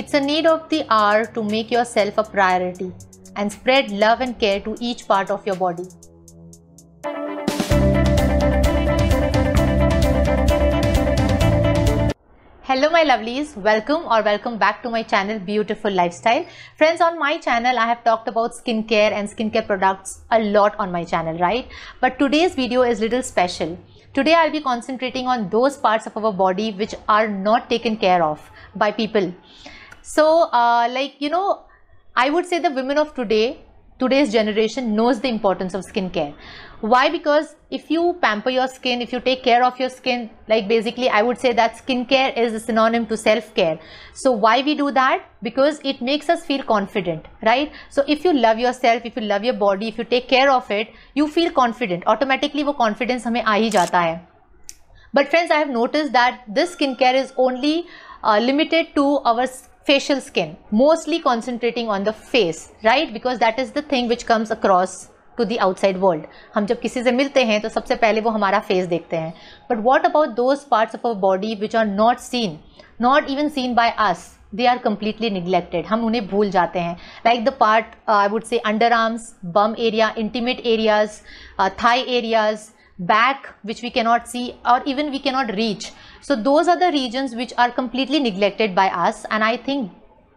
It's a need of the hour to make yourself a priority and spread love and care to each part of your body. Hello my lovelies, welcome or welcome back to my channel Beautiful Lifestyle. Friends on my channel I have talked about skincare and skincare products a lot on my channel right? But today's video is little special. Today I'll be concentrating on those parts of our body which are not taken care of by people. So, uh, like, you know, I would say the women of today, today's generation knows the importance of skincare. Why? Because if you pamper your skin, if you take care of your skin, like basically I would say that skincare is a synonym to self-care. So why we do that? Because it makes us feel confident, right? So if you love yourself, if you love your body, if you take care of it, you feel confident. Automatically वो confidence हमें आ ही जाता है. But friends, I have noticed that this skincare is only uh, limited to our facial skin mostly concentrating on the face right because that is the thing which comes across to the outside world हम जब किसी से मिलते हैं तो सबसे पहले वो हमारा फेस देखते हैं but what about those parts of our body which are not seen not even seen by us they are completely neglected हम उन्हें भूल जाते हैं like the part I would say under arms bum area intimate areas thigh areas back which we cannot see or even we cannot reach so those are the regions which are completely neglected by us and i think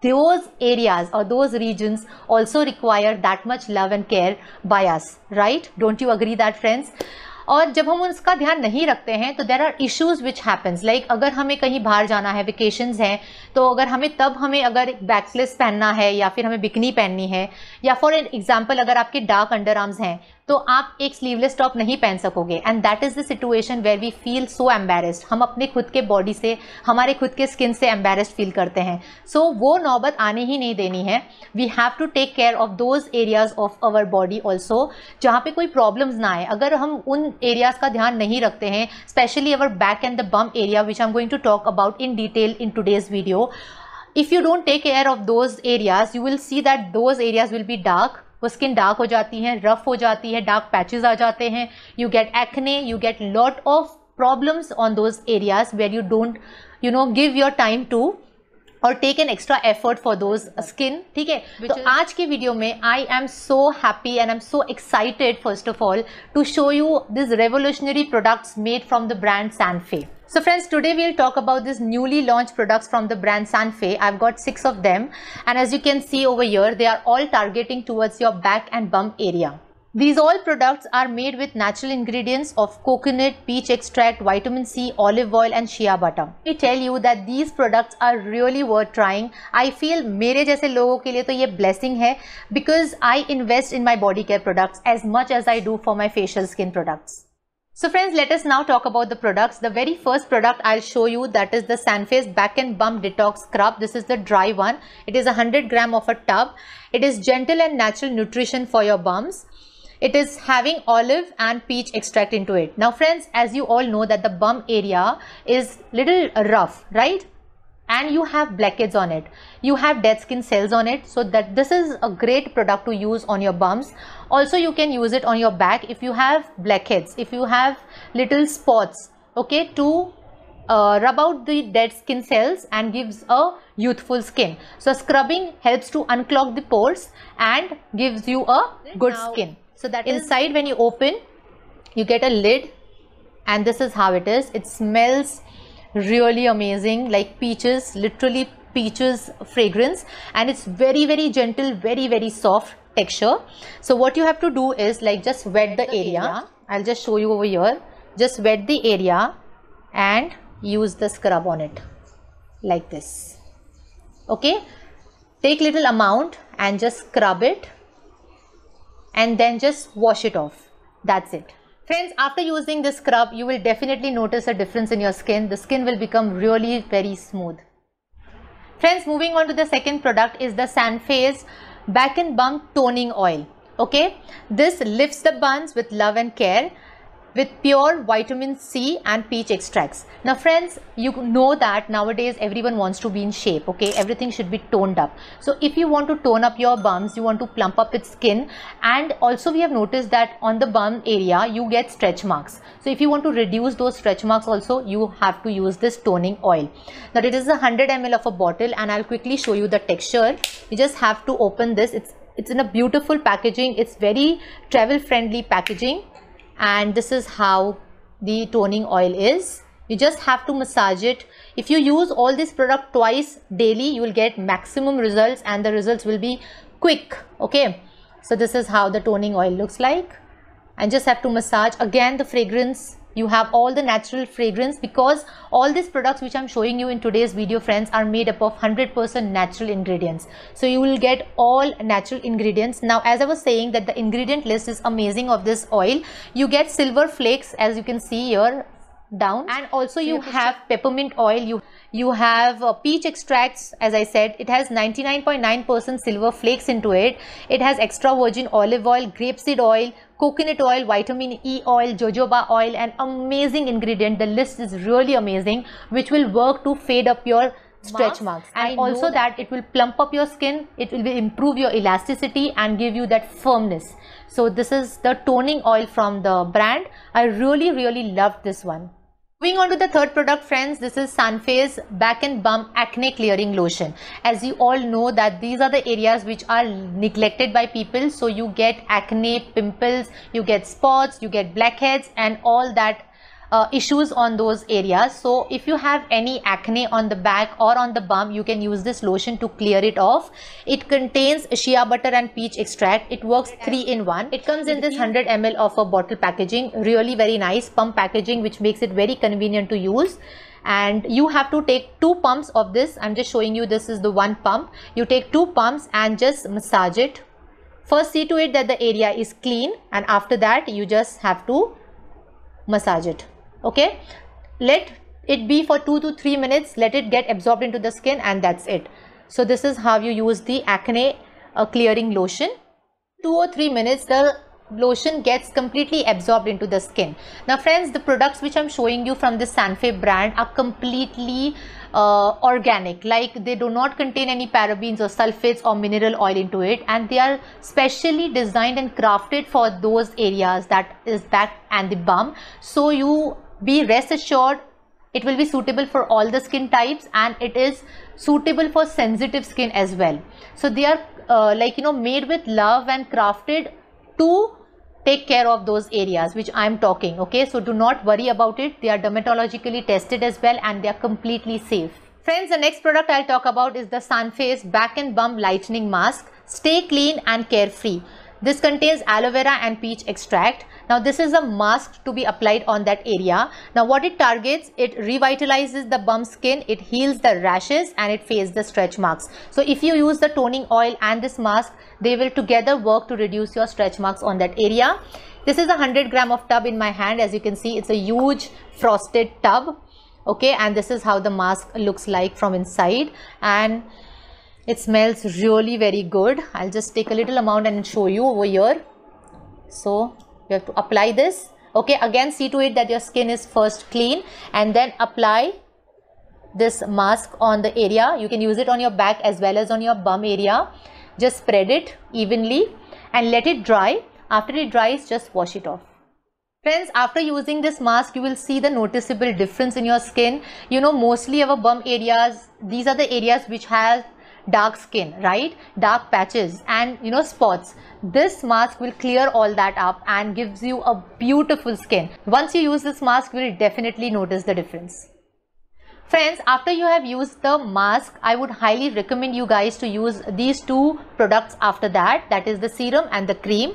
those areas or those regions also require that much love and care by us right don't you agree that friends और जब हम उसका ध्यान नहीं रखते हैं तो there are issues which happens like अगर हमें कहीं बाहर जाना है वेकेशंस हैं तो अगर हमें तब हमें अगर बैकलेस पहनना है या फिर हमें बिकनी पहननी है या फॉर एग्जाम्पल अगर आपके डार्क अंडर आर्म्स हैं तो आप एक स्लीवलेस टॉप नहीं पहन सकोगे and that is the situation where we feel so embarrassed हम अपने खुद के बॉडी से हमारे खुद के स्किन से एम्बेरस्ड फील करते हैं सो so, वो नौबत आने ही नहीं देनी है we have to take care of those areas of our body also जहाँ पे कोई प्रॉब्लम्स ना आए अगर हम उन एरियाज का ध्यान नहीं रखते हैं specially our back and the bum area which I am going to talk about in detail in today's video हो if you don't take care of those areas you will see that those areas will be dark वो skin डार्क हो जाती है rough हो जाती है dark patches आ जाते हैं you get acne you get lot of problems on those areas where you don't you know give your time to और take an extra effort for those skin ठीक है तो आज के वीडियो में I am so happy and I am so excited first of all to show you this revolutionary products made from the brand Sanfe so friends today we'll talk about this newly launch products from the brand Sanfe I've got six of them and as you can see over here they are all targeting towards your back and bum area These all products are made with natural ingredients of coconut, peach extract, vitamin C, olive oil and shea butter. I tell you that these products are really worth trying. I feel मेरे जैसे लोगों के लिए तो blessing hai because I invest in my body care products as much as I do for my facial skin products. So friends, let us now talk about the products. The very first product I'll show you that is the Sanface Back and Bump Detox Scrub. This is the dry one. It is 100 gram of a tub. It is gentle and natural nutrition for your bums. It is having olive and peach extract into it. Now friends, as you all know that the bum area is little rough, right? and you have blackheads on it you have dead skin cells on it so that this is a great product to use on your bums also you can use it on your back if you have blackheads if you have little spots okay to uh, rub out the dead skin cells and gives a youthful skin so scrubbing helps to unclog the pores and gives you a good now, skin so that inside when you open, you get a lid and this is how it is. It smells really amazing like peaches, literally peaches fragrance and it's very, very gentle, very, very soft texture. So what you have to do is like just wet the, the area. area. I'll just show you over here. Just wet the area and use the scrub on it like this. Okay. Take little amount and just scrub it and then just wash it off. That's it. Friends, after using this scrub, you will definitely notice a difference in your skin. The skin will become really very smooth. Friends, moving on to the second product is the Sanface Back and Bump Toning Oil. Okay, this lifts the buns with love and care with pure vitamin C and peach extracts. Now friends, you know that nowadays everyone wants to be in shape, okay? Everything should be toned up. So if you want to tone up your bums, you want to plump up its skin and also we have noticed that on the bum area, you get stretch marks. So if you want to reduce those stretch marks also, you have to use this toning oil. Now it is 100 ml of a bottle and I'll quickly show you the texture. You just have to open this. It's, it's in a beautiful packaging. It's very travel friendly packaging and this is how the toning oil is you just have to massage it if you use all this product twice daily you will get maximum results and the results will be quick okay so this is how the toning oil looks like and just have to massage again the fragrance you have all the natural fragrance because all these products which i'm showing you in today's video friends are made up of 100% natural ingredients so you will get all natural ingredients now as i was saying that the ingredient list is amazing of this oil you get silver flakes as you can see here down and also you have peppermint oil you you have uh, peach extracts as i said it has 99.9 percent silver flakes into it it has extra virgin olive oil grapeseed oil coconut oil vitamin e oil jojoba oil an amazing ingredient the list is really amazing which will work to fade up your stretch marks, marks. and I also that, that it will plump up your skin it will improve your elasticity and give you that firmness so this is the toning oil from the brand i really really love this one Moving on to the third product friends, this is Sunface Back and Bump Acne Clearing Lotion. As you all know that these are the areas which are neglected by people. So you get acne, pimples, you get spots, you get blackheads and all that uh, issues on those areas so if you have any acne on the back or on the bum you can use this lotion to clear it off it contains shea butter and peach extract it works three in one it comes in this 100 ml of a bottle packaging really very nice pump packaging which makes it very convenient to use and you have to take two pumps of this i'm just showing you this is the one pump you take two pumps and just massage it first see to it that the area is clean and after that you just have to massage it okay let it be for 2 to 3 minutes let it get absorbed into the skin and that's it so this is how you use the acne uh, clearing lotion 2 or 3 minutes the lotion gets completely absorbed into the skin now friends the products which i'm showing you from the Sanfe brand are completely uh, organic like they do not contain any parabens or sulfates or mineral oil into it and they are specially designed and crafted for those areas that is back and the bum so you be rest assured it will be suitable for all the skin types and it is suitable for sensitive skin as well so they are uh, like you know made with love and crafted to take care of those areas which I am talking okay so do not worry about it they are dermatologically tested as well and they are completely safe. Friends the next product I'll talk about is the Sunface back and bump lightening mask stay clean and carefree. This contains aloe vera and peach extract now this is a mask to be applied on that area. Now what it targets, it revitalizes the bum skin, it heals the rashes and it fades the stretch marks. So if you use the toning oil and this mask, they will together work to reduce your stretch marks on that area. This is a 100 gram of tub in my hand. As you can see, it's a huge frosted tub. Okay, and this is how the mask looks like from inside. And it smells really very good i'll just take a little amount and show you over here so you have to apply this okay again see to it that your skin is first clean and then apply this mask on the area you can use it on your back as well as on your bum area just spread it evenly and let it dry after it dries just wash it off Friends, after using this mask, you will see the noticeable difference in your skin. You know, mostly our bum areas, these are the areas which have dark skin right dark patches and you know spots this mask will clear all that up and gives you a beautiful skin once you use this mask you will definitely notice the difference Friends, after you have used the mask, I would highly recommend you guys to use these two products after that, that is the serum and the cream.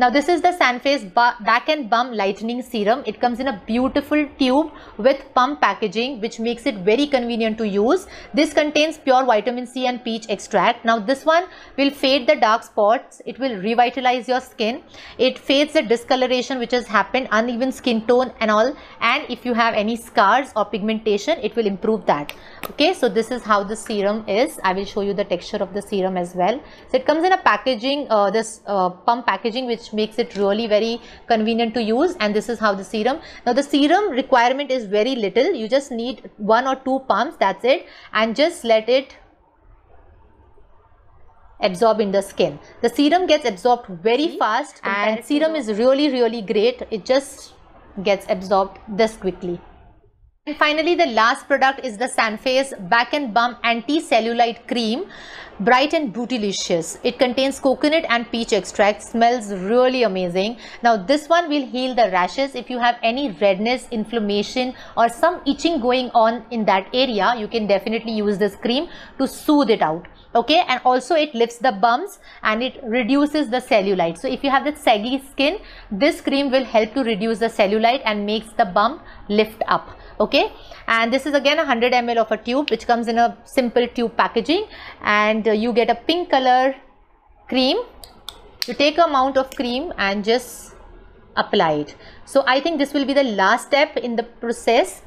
Now this is the Sanface Back and Bum Lightening Serum. It comes in a beautiful tube with pump packaging which makes it very convenient to use. This contains pure vitamin C and peach extract. Now this one will fade the dark spots. It will revitalize your skin. It fades the discoloration which has happened, uneven skin tone and all. And if you have any scars or pigmentation, it will improve that. Okay, so this is how the serum is. I will show you the texture of the serum as well. So it comes in a packaging, uh, this uh, pump packaging which which makes it really very convenient to use and this is how the serum. Now the serum requirement is very little. You just need one or two pumps that's it and just let it absorb in the skin. The serum gets absorbed very fast and serum is really really great. It just gets absorbed this quickly. And finally, the last product is the Sanface Back and Bum Anti-Cellulite Cream, bright and bootylicious. It contains coconut and peach extract, smells really amazing. Now this one will heal the rashes. If you have any redness, inflammation or some itching going on in that area, you can definitely use this cream to soothe it out okay and also it lifts the bumps and it reduces the cellulite so if you have that saggy skin this cream will help to reduce the cellulite and makes the bump lift up okay and this is again 100 ml of a tube which comes in a simple tube packaging and uh, you get a pink color cream you take amount of cream and just apply it so i think this will be the last step in the process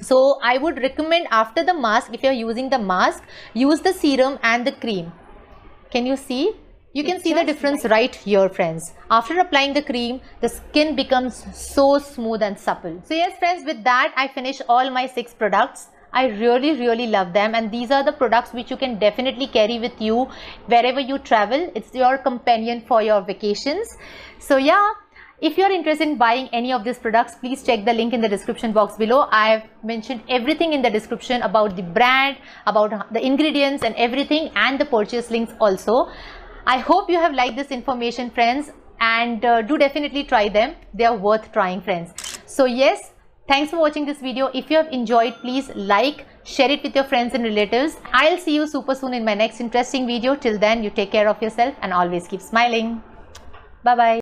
so i would recommend after the mask if you are using the mask use the serum and the cream can you see you can it's see the difference like right here friends. After applying the cream, the skin becomes so smooth and supple. So yes friends, with that I finish all my 6 products. I really really love them and these are the products which you can definitely carry with you wherever you travel. It's your companion for your vacations. So yeah, if you are interested in buying any of these products, please check the link in the description box below. I've mentioned everything in the description about the brand, about the ingredients and everything and the purchase links also. I hope you have liked this information friends and uh, do definitely try them. They are worth trying friends. So yes, thanks for watching this video. If you have enjoyed, please like, share it with your friends and relatives. I'll see you super soon in my next interesting video. Till then, you take care of yourself and always keep smiling. Bye-bye.